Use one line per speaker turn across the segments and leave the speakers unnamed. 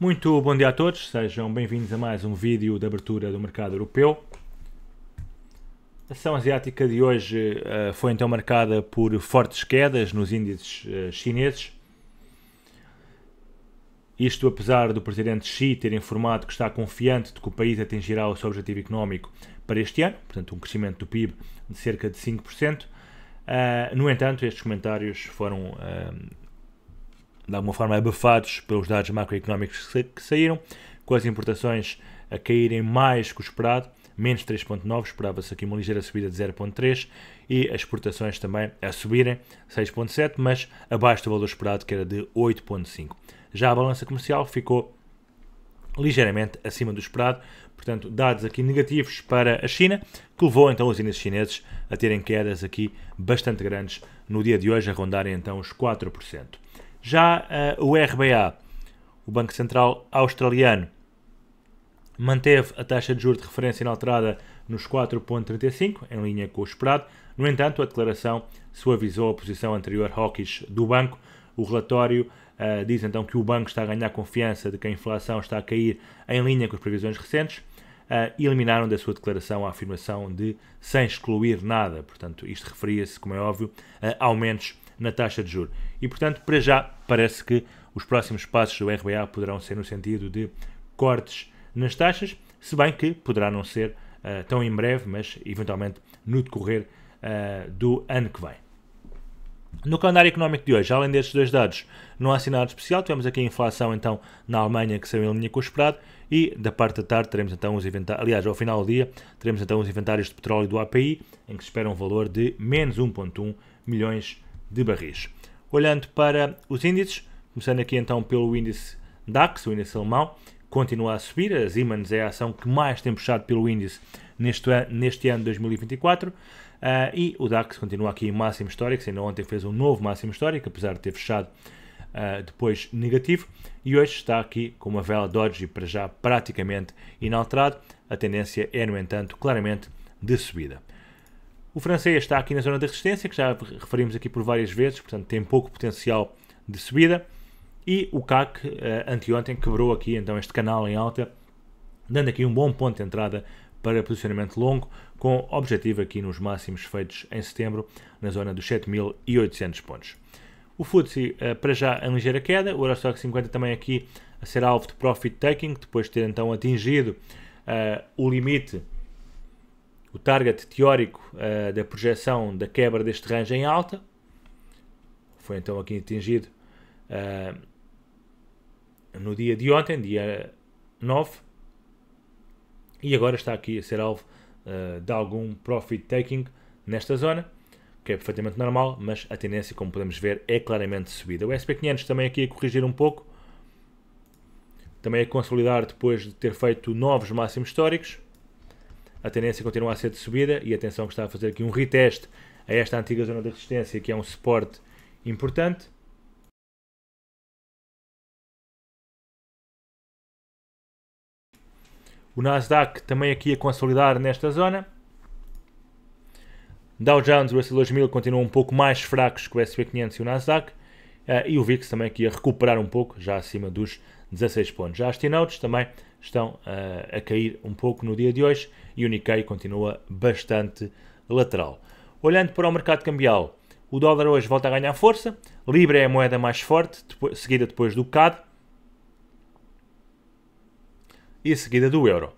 Muito bom dia a todos, sejam bem-vindos a mais um vídeo de abertura do mercado europeu. A ação asiática de hoje uh, foi então marcada por fortes quedas nos índices uh, chineses. Isto apesar do presidente Xi ter informado que está confiante de que o país atingirá o seu objetivo económico para este ano, portanto um crescimento do PIB de cerca de 5%. Uh, eh, no entanto, estes comentários foram de alguma forma abafados pelos dados macroeconómicos que saíram, com as importações a caírem mais que o esperado, menos 3,9, esperava-se aqui uma ligeira subida de 0,3 e as exportações também a subirem 6,7, mas abaixo do valor esperado que era de 8,5. Já a balança comercial ficou ligeiramente acima do esperado, portanto, dados aqui negativos para a China, que levou então os índices chineses a terem quedas aqui bastante grandes no dia de hoje, a rondarem então os 4%. Já uh, o RBA, o Banco Central Australiano, manteve a taxa de juros de referência inalterada nos 4,35, em linha com o esperado. No entanto, a declaração suavizou a posição anterior hawkish do banco. O relatório uh, diz então que o banco está a ganhar confiança de que a inflação está a cair em linha com as previsões recentes. Uh, eliminaram da sua declaração a afirmação de sem excluir nada. Portanto, isto referia-se, como é óbvio, a aumentos na taxa de juros. E, portanto, para já, parece que os próximos passos do RBA poderão ser no sentido de cortes nas taxas, se bem que poderá não ser uh, tão em breve, mas eventualmente no decorrer uh, do ano que vem. No calendário económico de hoje, além destes dois dados, não há sinal especial. Tivemos aqui a inflação então na Alemanha que saiu em linha com o esperado e da parte da tarde teremos então os inventários, aliás, ao final do dia, teremos então os inventários de petróleo do API, em que se espera um valor de menos 1.1 milhões de de barris. Olhando para os índices, começando aqui então pelo índice DAX, o índice alemão, continua a subir. A Siemens é a ação que mais tem puxado pelo índice neste, neste ano 2024. Uh, ah, e o DAX continua aqui em máximo histórico, ainda ontem fez um novo máximo histórico, apesar de ter fechado uh, depois negativo. E hoje está aqui com uma vela Dodge para já praticamente inalterado. A tendência é, no entanto, claramente de subida. O francês está aqui na zona de resistência, que já referimos aqui por várias vezes, portanto tem pouco potencial de subida. E o CAC uh, anteontem quebrou aqui então este canal em alta, dando aqui um bom ponto de entrada para posicionamento longo, com objetivo aqui nos máximos feitos em setembro, na zona dos 7.800 pontos. O FTSE uh, eh, para já em ligeira queda, o Eurostock 50 também aqui a ser alvo de profit taking, depois de ter então atingido uh, o limite o target teórico uh, da projeção da quebra deste range em alta. Foi então aqui atingido uh, no dia de ontem, dia 9, e agora está aqui a ser alvo uh, de algum profit taking nesta zona, que é perfeitamente normal, mas a tendência, como podemos ver, é claramente subida. O SP500 também aqui a corrigir um pouco, também a consolidar depois de ter feito novos máximos históricos, a tendência continua a ser de subida e atenção que está a fazer aqui um reteste a esta antiga zona de resistência que é um suporte importante. O Nasdaq também aqui a consolidar nesta zona. Dow Jones e o S&P 2000 continuam um pouco mais fracos que o S&P 500 e o Nasdaq. Eh, e o VIX também aqui a recuperar um pouco, já acima dos 16 pontos. Já as T-Notes também estão a, eh, a cair um pouco no dia de hoje e o Nikkei continua bastante lateral. Olhando para o mercado cambial, o dólar hoje volta a ganhar força, Libra é a moeda mais forte, depois, seguida depois do CAD e seguida do Euro.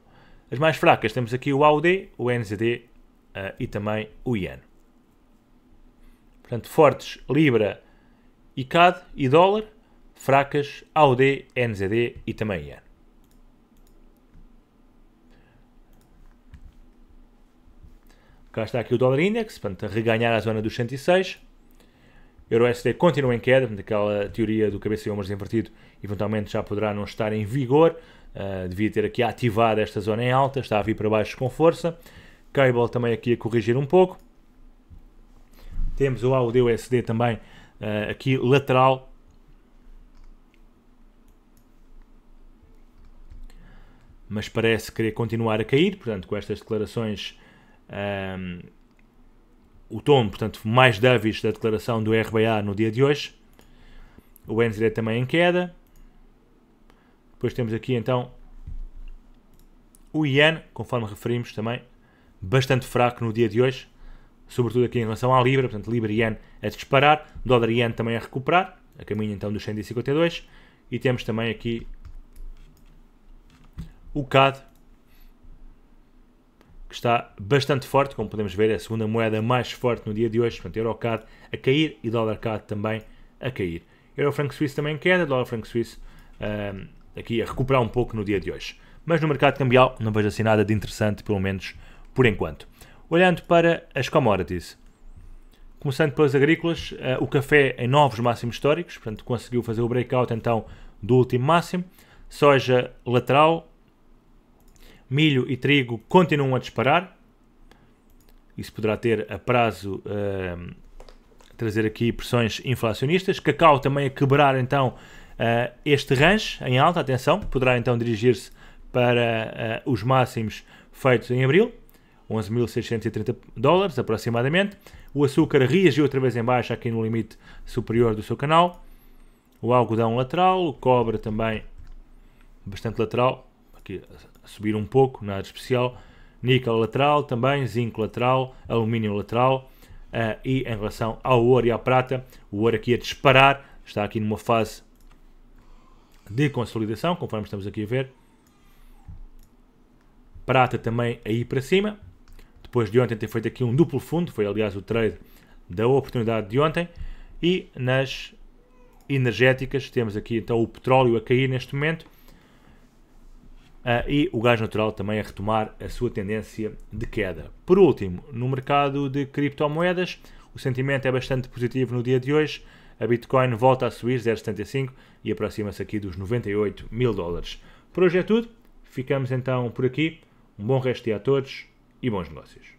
As mais fracas temos aqui o AUD, o NZD uh, eh, e também o Ian. Portanto, fortes Libra e CAD e dólar, fracas AUD, NZD e também Ian. Cá está aqui o dólar index, portanto, a reganhar a zona dos 106. Euro USD continua em queda, daquela aquela teoria do cabeça e ombros invertido eventualmente já poderá não estar em vigor. Uh, devia ter aqui ativado esta zona em alta, está a vir para baixo com força. Cable também aqui a corrigir um pouco. Temos o AUD USD também uh, aqui lateral. Mas parece querer continuar a cair, portanto, com estas declarações um, o tom, portanto, mais Davis da declaração do RBA no dia de hoje. O NZD também em queda. Depois temos aqui então o Ian, conforme referimos também, bastante fraco no dia de hoje, sobretudo aqui em relação à Libra, portanto Libra e Ian a disparar, dólar e Ian também a recuperar, a caminho então dos 152, e temos também aqui o CAD, está bastante forte, como podemos ver, é a segunda moeda mais forte no dia de hoje, portanto, EuroCAD a cair e DólarCAD também a cair. Euro Suíço também queda, dólar Franco Suíço um, aqui a recuperar um pouco no dia de hoje. Mas no mercado cambial não vejo assim nada de interessante, pelo menos por enquanto. Olhando para as commodities, começando pelas agrícolas, uh, o café em novos máximos históricos, portanto conseguiu fazer o breakout então do último máximo, soja lateral, milho e trigo continuam a disparar. Isso poderá ter a prazo uh, trazer aqui pressões inflacionistas. Cacau também a quebrar então uh, este range em alta, atenção, poderá então dirigir-se para uh, os máximos feitos em abril, 11.630 dólares aproximadamente. O açúcar reagiu outra vez em baixa aqui no limite superior do seu canal. O algodão lateral, o cobre também bastante lateral, aqui subir um pouco, nada especial. Níquel lateral também, zinco lateral, alumínio lateral. Uh, e em relação ao ouro e à prata, o ouro aqui a disparar, está aqui numa fase de consolidação, conforme estamos aqui a ver. Prata também aí para cima. Depois de ontem ter feito aqui um duplo fundo, foi aliás o trade da oportunidade de ontem. E nas energéticas temos aqui então o petróleo a cair neste momento uh, e o gás natural também a retomar a sua tendência de queda. Por último, no mercado de criptomoedas, o sentimento é bastante positivo no dia de hoje. A Bitcoin volta a subir 0,75 e aproxima-se aqui dos 98 mil dólares. Por hoje é tudo. Ficamos então por aqui. Um bom resto de dia a todos e bons negócios.